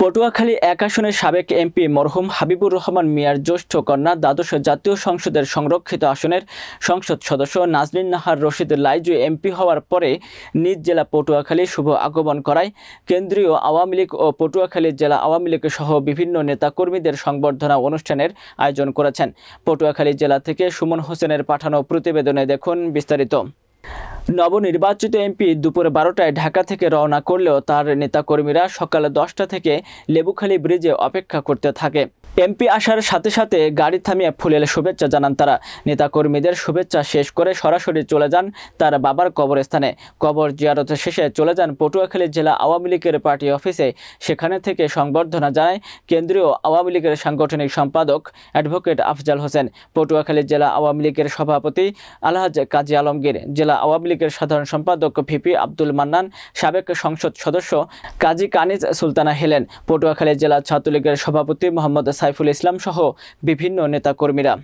পটুয়াখালী এক আসনের সাবেক এমপি মরহুম হাবিবুর রহমান মিয়ার জ্যেষ্ঠ কন্যা দ্বাদশ জাতীয় সংসদের সংরক্ষিত আসনের সংসদ সদস্য নাজরিন নাহার রশিদ লাইজু এমপি হওয়ার পরে নিজ জেলা পটুয়াখালী শুভ আগমন করায় কেন্দ্রীয় আওয়ামী লীগ ও পটুয়াখালী জেলা আওয়ামী লীগ সহ বিভিন্ন নেতাকর্মীদের সংবর্ধনা অনুষ্ঠানের আয়োজন করেছেন পটুয়াখালী জেলা থেকে সুমন হোসেনের পাঠানো প্রতিবেদনে দেখুন বিস্তারিত নবনির্বাচিত এমপি দুপুরে বারোটায় ঢাকা থেকে রওনা করলেও তার নেতাকর্মীরা সকাল দশটা থেকে লেবুখালী ব্রিজে অপেক্ষা করতে থাকে এমপি আসার সাথে সাথে গাড়ি থামিয়ে ফুলের শুভেচ্ছা জানান তারা নেতাকর্মীদের শুভেচ্ছা শেষ করে সরাসরি চলে যান তার বাবার কবরস্থানে কবর জিয়ারত শেষে চলে যান পটুয়াখালী জেলা আওয়ামী লীগের পার্টি অফিসে সেখানে থেকে সংবর্ধনা জানায় কেন্দ্রীয় আওয়ামী লীগের সাংগঠনিক সম্পাদক অ্যাডভোকেট আফজাল হোসেন পটুয়াখালী জেলা আওয়ামী লীগের সভাপতি আলহাজ কাজী আলমগীর জেলা আওয়ামী লীগের সাধারণ সম্পাদক ভিপি আব্দুল মান্নান সাবেক সংসদ সদস্য কাজী কানিজ সুলতানা হেলেন পটুয়াখালী জেলা ছাত্রলীগের সভাপতি মোহাম্মদ সাইফুল ইসলাম সহ বিভিন্ন নেতাকর্মীরা